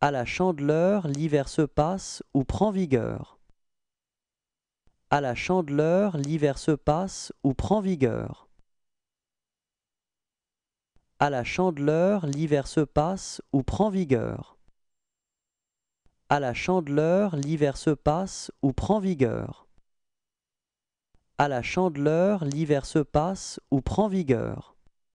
À la chandeleur, l'hiver se passe ou prend vigueur. À la chandeleur, l'hiver se passe ou prend vigueur. À la chandeleur, l'hiver se passe ou prend vigueur. À la chandeleur, l'hiver se passe ou prend vigueur. À la chandeleur, l'hiver se passe ou prend vigueur.